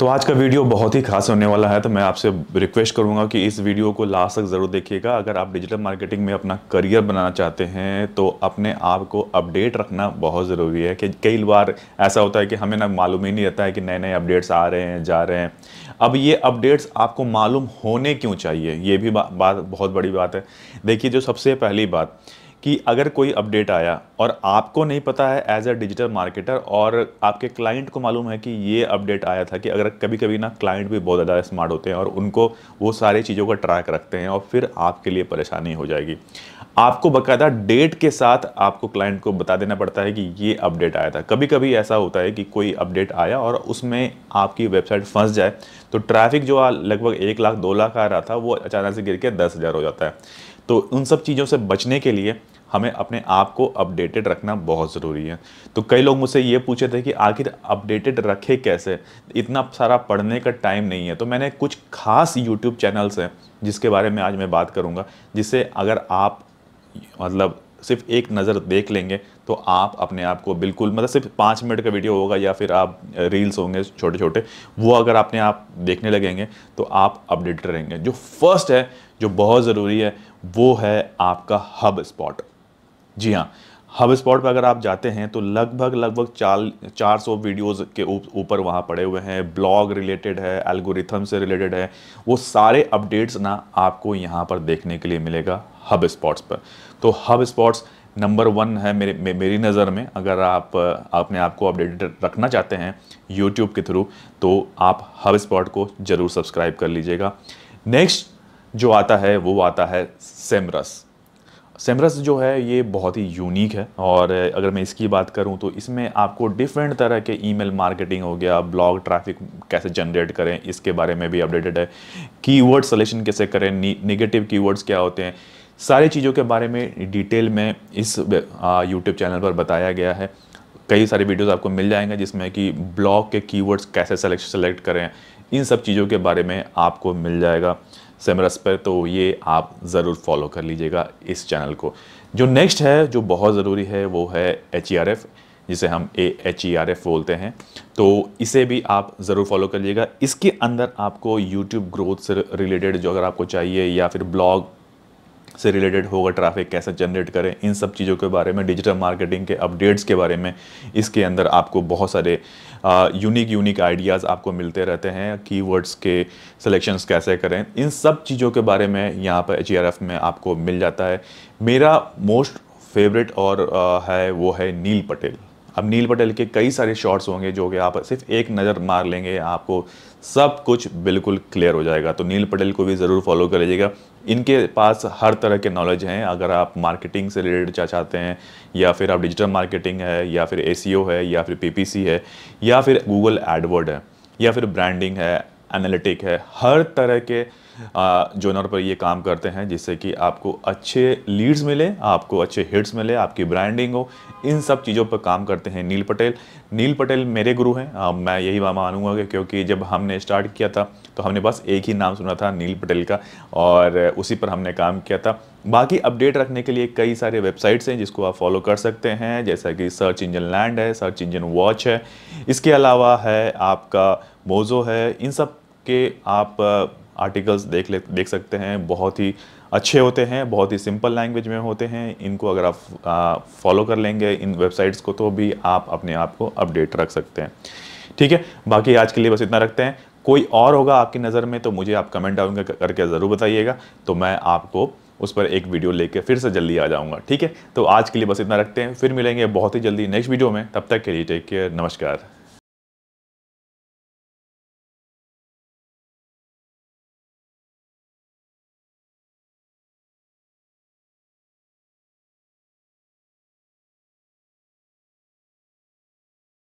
तो आज का वीडियो बहुत ही खास होने वाला है तो मैं आपसे रिक्वेस्ट करूंगा कि इस वीडियो को लास्ट तक ज़रूर देखिएगा अगर आप डिजिटल मार्केटिंग में अपना करियर बनाना चाहते हैं तो अपने आप को अपडेट रखना बहुत ज़रूरी है कि कई बार ऐसा होता है कि हमें ना मालूम ही नहीं रहता है कि नए नए अपडेट्स आ रहे हैं जा रहे हैं अब ये अपडेट्स आपको मालूम होने क्यों चाहिए ये भी बात बहुत बड़ी बात है देखिए जो सबसे पहली बात कि अगर कोई अपडेट आया और आपको नहीं पता है एज अ डिजिटल मार्केटर और आपके क्लाइंट को मालूम है कि ये अपडेट आया था कि अगर कभी कभी ना क्लाइंट भी बहुत ज़्यादा स्मार्ट होते हैं और उनको वो सारी चीज़ों का ट्रैक रखते हैं और फिर आपके लिए परेशानी हो जाएगी आपको बकायदा डेट के साथ आपको क्लाइंट को बता देना पड़ता है कि ये अपडेट आया था कभी कभी ऐसा होता है कि कोई अपडेट आया और उसमें आपकी वेबसाइट फंस जाए तो ट्रैफिक जो लगभग एक लाख दो लाख आ रहा था वो अचानक से गिर के दस हज़ार हो जाता है तो उन सब चीज़ों से बचने के लिए हमें अपने आप को अपडेटेड रखना बहुत ज़रूरी है तो कई लोग मुझसे ये पूछे थे कि आखिर अपडेटेड रखे कैसे इतना सारा पढ़ने का टाइम नहीं है तो मैंने कुछ खास यूट्यूब चैनल्स हैं जिसके बारे में आज मैं बात करूँगा जिससे अगर आप मतलब सिर्फ एक नज़र देख लेंगे तो आप अपने आप को बिल्कुल मतलब सिर्फ पाँच मिनट का वीडियो होगा या फिर आप रील्स होंगे छोटे छोटे वो अगर आपने आप देखने लगेंगे तो आप अपडेटेड रहेंगे जो फर्स्ट है जो बहुत ज़रूरी है वो है आपका हब स्पॉट जी हाँ हब स्पॉट पर अगर आप जाते हैं तो लगभग लगभग चार चार सौ वीडियोज़ के ऊपर वहाँ पड़े हुए हैं ब्लॉग रिलेटेड है एल्गोरिथम से रिलेटेड है वो सारे अपडेट्स ना आपको यहाँ पर देखने के लिए मिलेगा हब स्पॉट्स पर तो हब स्पॉट्स नंबर वन है मेरे मे, मेरी नज़र में अगर आप अपने आप को अपडेटेड रखना चाहते हैं यूट्यूब के थ्रू तो आप हब स्पॉट को ज़रूर सब्सक्राइब कर लीजिएगा नेक्स्ट जो आता है वो आता है सेमरस सेमरस जो है ये बहुत ही यूनिक है और अगर मैं इसकी बात करूं तो इसमें आपको डिफरेंट तरह के ईमेल मार्केटिंग हो गया ब्लॉग ट्रैफिक कैसे जनरेट करें इसके बारे में भी अपडेटेड है कीवर्ड सिलेक्शन कैसे करें निगेटिव कीवर्ड्स क्या होते हैं सारी चीज़ों के बारे में डिटेल में इस यूट्यूब चैनल पर बताया गया है कई सारे वीडियोस आपको मिल जाएंगे जिसमें कि ब्लॉग के कीवर्ड्स कैसे सेलेक्ट सेलेक्ट करें इन सब चीज़ों के बारे में आपको मिल जाएगा सेमरस पर तो ये आप ज़रूर फॉलो कर लीजिएगा इस चैनल को जो नेक्स्ट है जो बहुत ज़रूरी है वो है एच ई आर एफ़ जिसे हम A H E R F बोलते हैं तो इसे भी आप ज़रूर फॉलो कर लीजिएगा इसके अंदर आपको यूट्यूब ग्रोथ से रिलेटेड जो अगर आपको चाहिए या फिर ब्लॉग से रिलेटेड होगा ट्रैफिक कैसे जनरेट करें इन सब चीज़ों के बारे में डिजिटल मार्केटिंग के अपडेट्स के बारे में इसके अंदर आपको बहुत सारे यूनिक यूनिक आइडियाज़ आपको मिलते रहते हैं कीवर्ड्स के सिलेक्शंस कैसे करें इन सब चीज़ों के बारे में यहाँ पर एच e में आपको मिल जाता है मेरा मोस्ट फेवरेट और आ, है वो है नील पटेल अब नील पटेल के कई सारे शॉट्स होंगे जो कि आप सिर्फ एक नज़र मार लेंगे आपको सब कुछ बिल्कुल क्लियर हो जाएगा तो नील पटेल को भी ज़रूर फॉलो कर लीजिएगा इनके पास हर तरह के नॉलेज हैं अगर आप मार्केटिंग से रिलेटेड चाहते हैं या फिर आप डिजिटल मार्केटिंग है या फिर ए है या फिर पी है या फिर गूगल एडवर्ड है या फिर ब्रांडिंग है एनालिटिक है हर तरह के जोनर पर ये काम करते हैं जिससे कि आपको अच्छे लीड्स मिले आपको अच्छे हिट्स मिले आपकी ब्रांडिंग हो इन सब चीज़ों पर काम करते हैं नील पटेल नील पटेल मेरे गुरु हैं मैं यही मानूंगा कि क्योंकि जब हमने स्टार्ट किया था तो हमने बस एक ही नाम सुना था नील पटेल का और उसी पर हमने काम किया था बाकी अपडेट रखने के लिए कई सारे वेबसाइट्स हैं जिसको आप फॉलो कर सकते हैं जैसा कि सर्च इंजन लैंड है सर्च इंजन वॉच है इसके अलावा है आपका मोज़ो है इन सब के आप आर्टिकल्स देख ले देख सकते हैं बहुत ही अच्छे होते हैं बहुत ही सिंपल लैंग्वेज में होते हैं इनको अगर आप फॉलो कर लेंगे इन वेबसाइट्स को तो भी आप अपने आप को अपडेट रख सकते हैं ठीक है बाकी आज के लिए बस इतना रखते हैं कोई और होगा आपकी नज़र में तो मुझे आप कमेंट डाउन करके ज़रूर बताइएगा तो मैं आपको उस पर एक वीडियो लेके फिर से जल्दी आ जाऊँगा ठीक है तो आज के लिए बस इतना रखते हैं फिर मिलेंगे बहुत ही जल्दी नेक्स्ट वीडियो में तब तक के लिए टेक केयर नमस्कार